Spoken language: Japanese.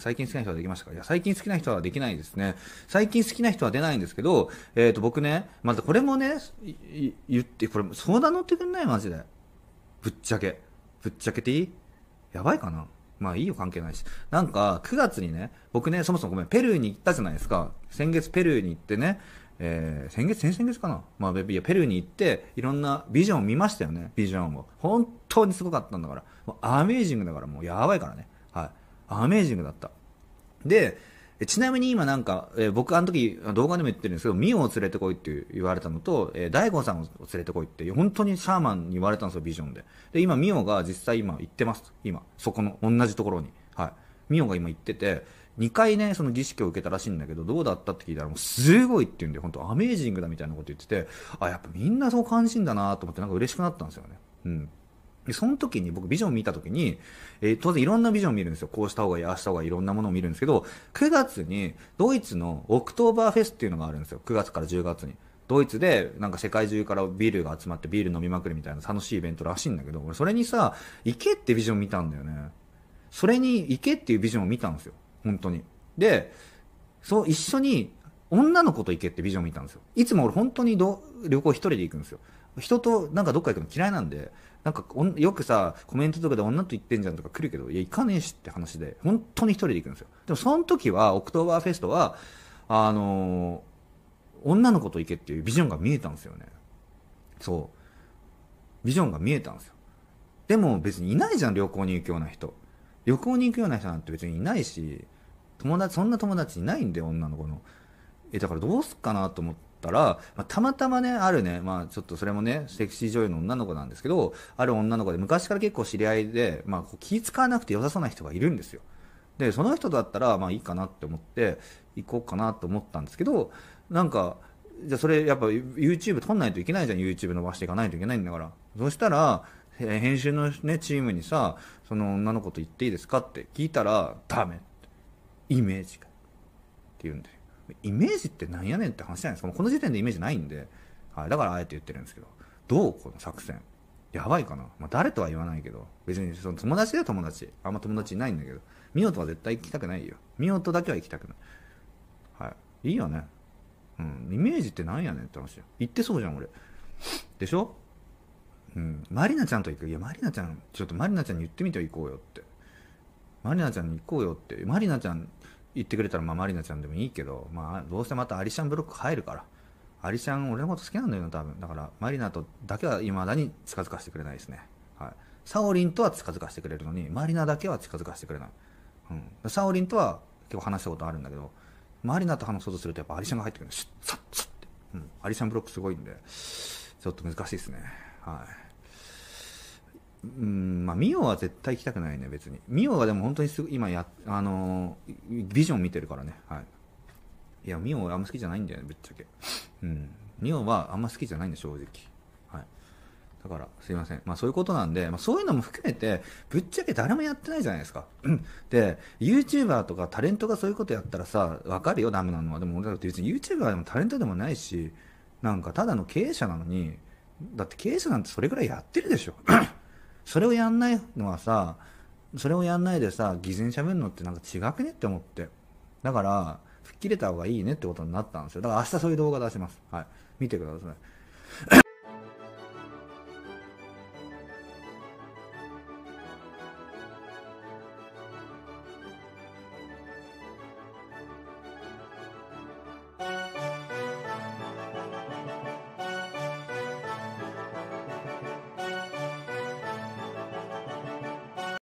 最近好きな人はできましたかいや、最近好きな人はできないですね。最近好きな人は出ないんですけど、えっ、ー、と、僕ね、またこれもね、言って、これ相談乗ってくんないマジで。ぶっちゃけ。ぶっちゃけていいやばいかなまあいいよ、関係ないし。なんか、9月にね、僕ね、そもそもごめん、ペルーに行ったじゃないですか。先月ペルーに行ってね、えー、先月、先々月かなまあ、ベビーペルーに行って、いろんなビジョンを見ましたよね、ビジョンを。本当にすごかったんだから。もうアメージングだから、もうやばいからね。はい。アメージングだった。で、ちなみに今なんか、えー、僕あの時動画でも言ってるんですけど、ミオを連れてこいって言われたのと、えー、大悟さんを連れてこいって、本当にシャーマンに言われたんですよ、ビジョンで。で、今ミオが実際今行ってます。今、そこの、同じところに。はい。ミオが今行ってて、2回ね、その儀式を受けたらしいんだけど、どうだったって聞いたら、もうすごいって言うんで、本当アメージングだみたいなこと言ってて、あ、やっぱみんなそう感心だなと思って、なんか嬉しくなったんですよね。うん。で、その時に僕ビジョン見た時に、えー、当然いろんなビジョン見るんですよ。こうした方がいい、ああした方がいい、いろんなものを見るんですけど、9月にドイツのオクトーバーフェスっていうのがあるんですよ。9月から10月に。ドイツでなんか世界中からビールが集まってビール飲みまくるみたいな楽しいイベントらしいんだけど、俺それにさ、行けってビジョン見たんだよね。それに行けっていうビジョンを見たんですよ。本当に。で、そう、一緒に女の子と行けってビジョン見たんですよ。いつも俺本当にど旅行一人で行くんですよ。人となんかどっか行くの嫌いなんで、なんかよくさ、コメントとかで女と行ってんじゃんとか来るけど、いや、行かねえしって話で、本当に一人で行くんですよ。でも、その時は、オクトーバーフェストは、あのー、女の子と行けっていうビジョンが見えたんですよね。そう。ビジョンが見えたんですよ。でも別にいないじゃん、旅行に行くような人。旅行に行くような人なんて別にいないし、友達、そんな友達いないんで、女の子の。え、だからどうすっかなと思って、ったら、まあ、たまたまね、あるね、まあちょっとそれもね、セクシー女優の女の子なんですけど、ある女の子で昔から結構知り合いで、まあ気使わなくて良さそうな人がいるんですよ。で、その人だったら、まあいいかなって思って、行こうかなと思ったんですけど、なんか、じゃそれやっぱ YouTube 撮んないといけないじゃん YouTube 伸ばしていかないといけないんだからそしたら編集の、ね、チームにさその女の子と言っていいですかって聞いたらダメって。イメージがって言うんだよイメージってなんやねんって話じゃないですか。この時点でイメージないんで、はい、だからあえて言ってるんですけど、どうこの作戦。やばいかな。まあ、誰とは言わないけど、別にその友達で友達。あんま友達いないんだけど、ミオとは絶対行きたくないよ。ミオとだけは行きたくない。はい。いいよね。うん。イメージってなんやねんって話よ。言ってそうじゃん、俺。でしょうん。まりなちゃんと行く。いや、まりなちゃん、ちょっとまりなちゃんに言ってみては行こうよって。まりなちゃんに行こうよって。まりなちゃん言ってくれたら、まあ、マリナちゃんでもいいけど、まあ、どうせまたアリシャンブロック入るから。アリシャン、俺のこと好きなんだよな、多分。だから、マリナとだけは未だに近づかせてくれないですね。はい。サオリンとは近づかせてくれるのに、マリナだけは近づかせてくれない。うん。サオリンとは結構話したことあるんだけど、マリナと話そうとするとやっぱアリシャンが入ってくるの。シュッ、サッ、サッって。うん。アリシャンブロックすごいんで、ちょっと難しいですね。はい。うんまあ、ミオは絶対行きたくないね、別に。ミオはでも本当にすぐ今や、あのー、ビジョン見てるからね。はい。いや、ミオはあんま好きじゃないんだよね、ぶっちゃけ。うん。ミオはあんま好きじゃないんだ、正直。はい。だから、すいません。まあそういうことなんで、まあそういうのも含めて、ぶっちゃけ誰もやってないじゃないですか。で、YouTuber とかタレントがそういうことやったらさ、わかるよ、ダメなのは。でも俺だって別に YouTuber でもタレントでもないし、なんかただの経営者なのに、だって経営者なんてそれぐらいやってるでしょ。それをやんないのはさそれをやんないでさ偽善しゃべるのってなんか違くねって思ってだから吹っ切れた方がいいねってことになったんですよだから明日そういう動画出しますはい見てください